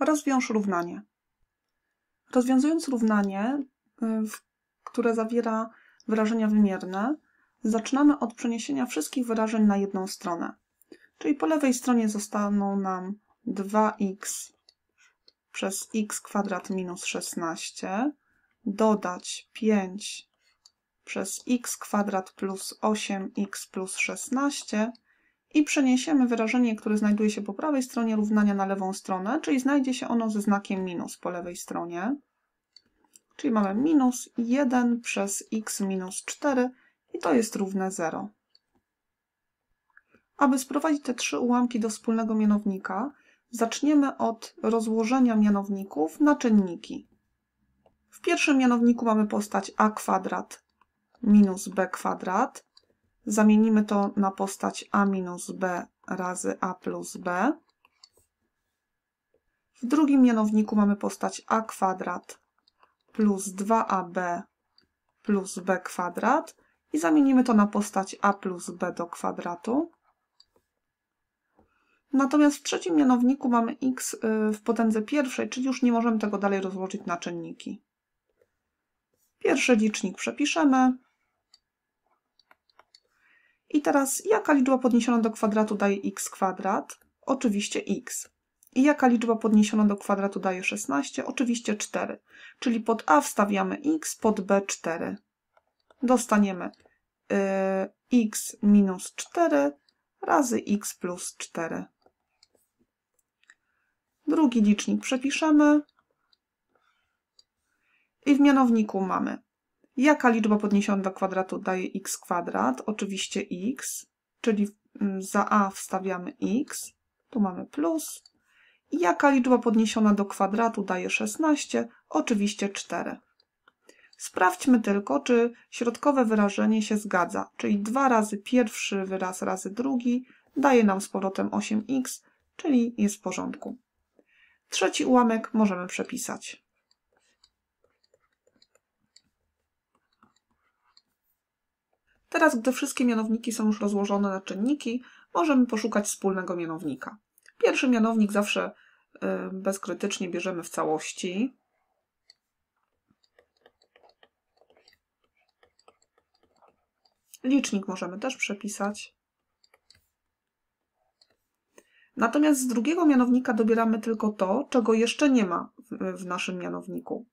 Rozwiąż równanie. Rozwiązując równanie, y, które zawiera wyrażenia wymierne, zaczynamy od przeniesienia wszystkich wyrażeń na jedną stronę. Czyli po lewej stronie zostaną nam 2x przez x kwadrat minus 16 dodać 5 przez x kwadrat plus 8x plus 16 i przeniesiemy wyrażenie, które znajduje się po prawej stronie równania na lewą stronę, czyli znajdzie się ono ze znakiem minus po lewej stronie. Czyli mamy minus 1 przez x minus 4 i to jest równe 0. Aby sprowadzić te trzy ułamki do wspólnego mianownika, zaczniemy od rozłożenia mianowników na czynniki. W pierwszym mianowniku mamy postać a kwadrat minus b kwadrat. Zamienimy to na postać a minus b razy a plus b. W drugim mianowniku mamy postać a kwadrat plus 2ab plus b kwadrat i zamienimy to na postać a plus b do kwadratu. Natomiast w trzecim mianowniku mamy x y, w potędze pierwszej, czyli już nie możemy tego dalej rozłożyć na czynniki. Pierwszy licznik przepiszemy. I teraz jaka liczba podniesiona do kwadratu daje x kwadrat? Oczywiście x. I jaka liczba podniesiona do kwadratu daje 16? Oczywiście 4. Czyli pod a wstawiamy x, pod b 4. Dostaniemy yy, x minus 4 razy x plus 4. Drugi licznik przepiszemy. I w mianowniku mamy Jaka liczba podniesiona do kwadratu daje x kwadrat? Oczywiście x, czyli mm, za a wstawiamy x, tu mamy plus. I jaka liczba podniesiona do kwadratu daje 16? Oczywiście 4. Sprawdźmy tylko, czy środkowe wyrażenie się zgadza, czyli 2 razy pierwszy wyraz razy drugi daje nam z powrotem 8x, czyli jest w porządku. Trzeci ułamek możemy przepisać. Teraz, gdy wszystkie mianowniki są już rozłożone na czynniki, możemy poszukać wspólnego mianownika. Pierwszy mianownik zawsze y, bezkrytycznie bierzemy w całości. Licznik możemy też przepisać. Natomiast z drugiego mianownika dobieramy tylko to, czego jeszcze nie ma w, naszym mianowniku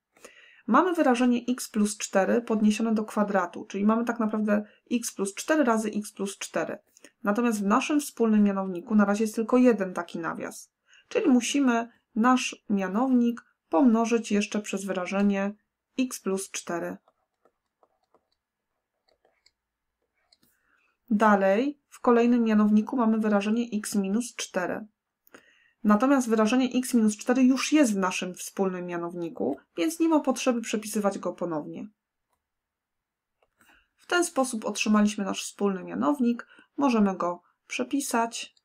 mamy wyrażenie x plus 4 podniesione do kwadratu, czyli mamy tak naprawdę x plus 4 razy x plus 4. Natomiast w naszym wspólnym mianowniku na razie jest tylko jeden taki nawias, czyli musimy nasz mianownik pomnożyć jeszcze przez wyrażenie x plus 4. Dalej w kolejnym mianowniku mamy wyrażenie x minus 4. Natomiast wyrażenie x-4 już jest w naszym wspólnym mianowniku, więc nie ma potrzeby przepisywać go ponownie. W ten sposób otrzymaliśmy nasz wspólny mianownik. Możemy go przepisać.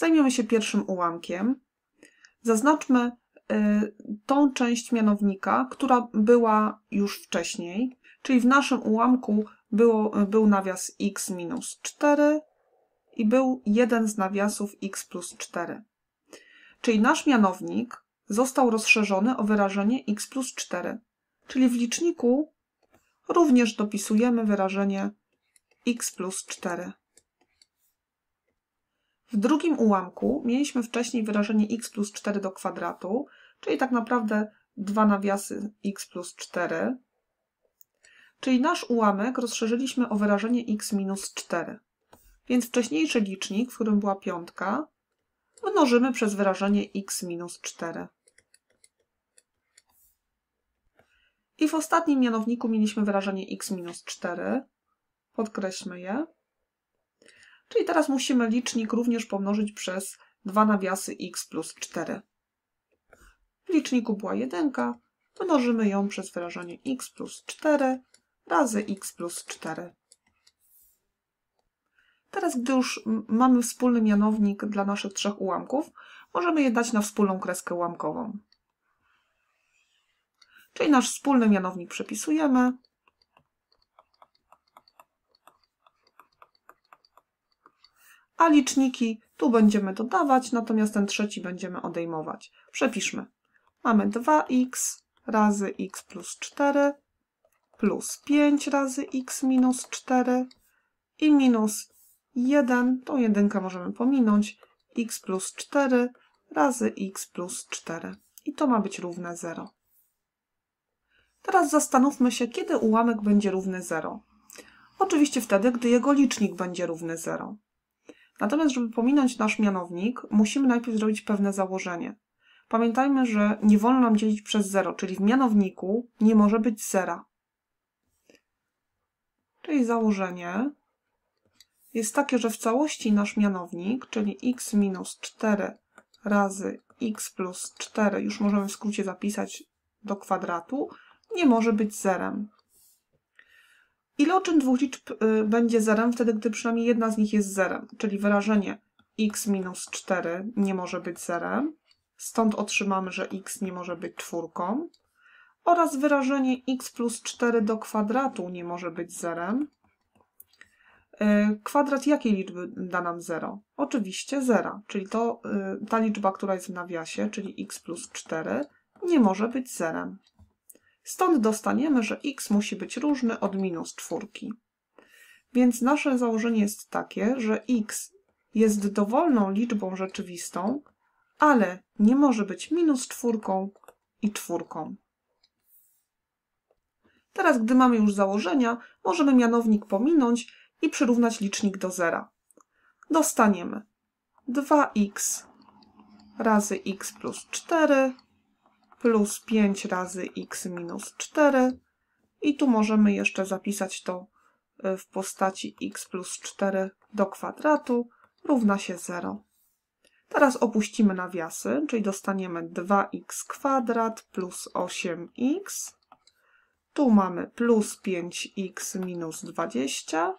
Zajmiemy się pierwszym ułamkiem. Zaznaczmy y, tą część mianownika, która była już wcześniej, czyli w naszym ułamku było, był nawias x minus 4 i był jeden z nawiasów x plus 4. Czyli nasz mianownik został rozszerzony o wyrażenie x plus 4, czyli w liczniku również dopisujemy wyrażenie x plus 4. W drugim ułamku mieliśmy wcześniej wyrażenie x plus 4 do kwadratu, czyli tak naprawdę dwa nawiasy x plus 4, czyli nasz ułamek rozszerzyliśmy o wyrażenie x minus 4. Więc wcześniejszy licznik, w którym była piątka, mnożymy przez wyrażenie x minus 4. I w ostatnim mianowniku mieliśmy wyrażenie x minus 4. Podkreślmy je. Czyli teraz musimy licznik również pomnożyć przez 2 nawiasy x plus 4. W liczniku była 1, mnożymy ją przez wyrażenie x plus 4 razy x plus 4. Teraz, gdy już mamy wspólny mianownik dla naszych trzech ułamków, możemy je dać na wspólną kreskę ułamkową. Czyli nasz wspólny mianownik przepisujemy, a liczniki tu będziemy dodawać, natomiast ten trzeci będziemy odejmować. Przepiszmy. Mamy 2x razy x plus 4 plus 5 razy x minus 4 i minus 1, tą jedynkę możemy pominąć, x plus 4 razy x plus 4. I to ma być równe 0. Teraz zastanówmy się, kiedy ułamek będzie równy 0. Oczywiście wtedy, gdy jego licznik będzie równy 0. Natomiast, żeby pominąć nasz mianownik, musimy najpierw zrobić pewne założenie. Pamiętajmy, że nie wolno nam dzielić przez 0, czyli w mianowniku nie może być zera. Czyli założenie jest takie, że w całości nasz mianownik, czyli x minus 4 razy x plus 4, już możemy w skrócie zapisać do kwadratu, nie może być zerem. Iloczyn dwóch liczb y, będzie zerem wtedy, gdy przynajmniej jedna z nich jest zerem, czyli wyrażenie x minus 4 nie może być zerem, stąd otrzymamy, że x nie może być czwórką, oraz wyrażenie x plus 4 do kwadratu nie może być zerem. Y, kwadrat jakiej liczby da nam 0? Oczywiście 0, czyli to, y, ta liczba, która jest w nawiasie, czyli x plus 4, nie może być zerem. Stąd dostaniemy, że x musi być różny od minus czwórki. Więc nasze założenie jest takie, że x jest dowolną liczbą rzeczywistą, ale nie może być minus czwórką i czwórką. Teraz, gdy mamy już założenia, możemy mianownik pominąć i przyrównać licznik do zera. Dostaniemy 2x razy x plus 4 plus 5 razy x minus 4 i tu możemy jeszcze zapisać to y, w postaci x plus 4 do kwadratu równa się 0. Teraz opuścimy nawiasy, czyli dostaniemy 2x kwadrat plus 8x. Tu mamy plus 5x minus 20.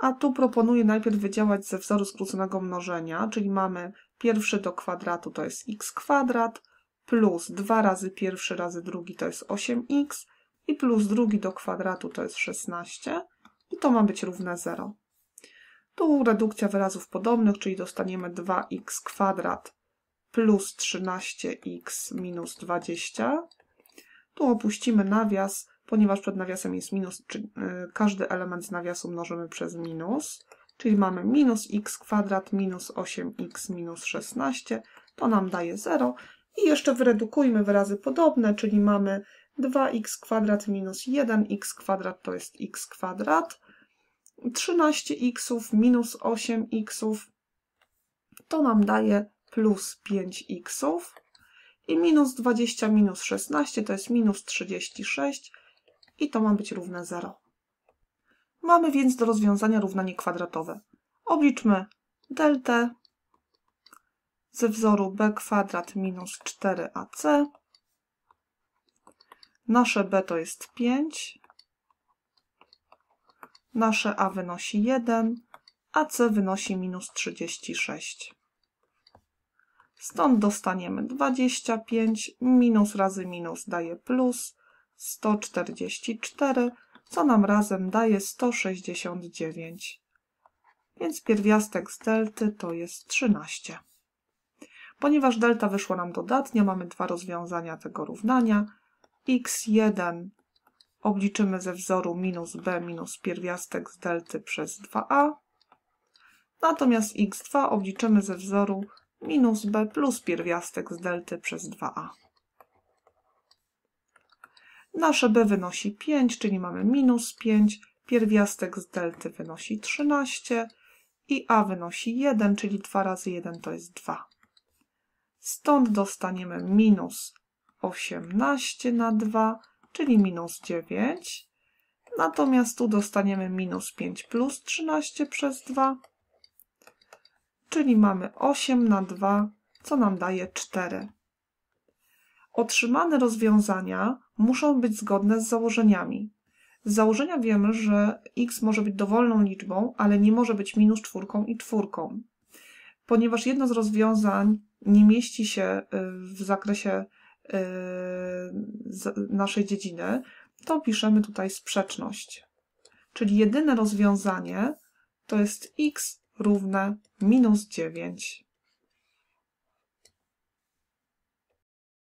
A tu proponuję najpierw wydziałać ze wzoru skróconego mnożenia, czyli mamy pierwszy do kwadratu to jest x kwadrat, plus 2 razy pierwszy razy drugi to jest 8x i plus drugi do kwadratu to jest 16 i to ma być równe 0. Tu redukcja wyrazów podobnych, czyli dostaniemy 2x kwadrat plus 13x minus 20. Tu opuścimy nawias, ponieważ przed nawiasem jest minus, czyli y, każdy element z nawiasu mnożymy przez minus, czyli mamy minus x kwadrat minus 8x minus 16, to nam daje 0 i jeszcze wyredukujmy wyrazy podobne, czyli mamy 2x kwadrat minus 1x kwadrat to jest x kwadrat, 13x minus 8x to nam daje plus 5x i minus 20 minus 16 to jest minus 36 i to ma być równe 0. Mamy więc do rozwiązania równanie kwadratowe. Obliczmy deltę ze wzoru b kwadrat minus 4ac. Nasze b to jest 5, nasze a wynosi 1, a c wynosi minus 36. Stąd dostaniemy 25, minus razy minus daje plus 144, co nam razem daje 169. Więc pierwiastek z delty to jest 13. Ponieważ delta wyszła nam dodatnio, mamy dwa rozwiązania tego równania. x1 obliczymy ze wzoru minus b minus pierwiastek z delty przez 2a, natomiast x2 obliczymy ze wzoru minus b plus pierwiastek z delty przez 2a. Nasze b wynosi 5, czyli mamy minus 5, pierwiastek z delty wynosi 13 i a wynosi 1, czyli 2 razy 1 to jest 2. Stąd dostaniemy minus 18 na 2, czyli minus 9. Natomiast tu dostaniemy minus 5 plus 13 przez 2, czyli mamy 8 na 2, co nam daje 4. Otrzymane rozwiązania muszą być zgodne z założeniami. Z założenia wiemy, że x może być dowolną liczbą, ale nie może być minus czwórką i czwórką ponieważ jedno z rozwiązań nie mieści się y, w zakresie y, naszej dziedziny, to piszemy tutaj sprzeczność. Czyli jedyne rozwiązanie to jest x równe minus 9.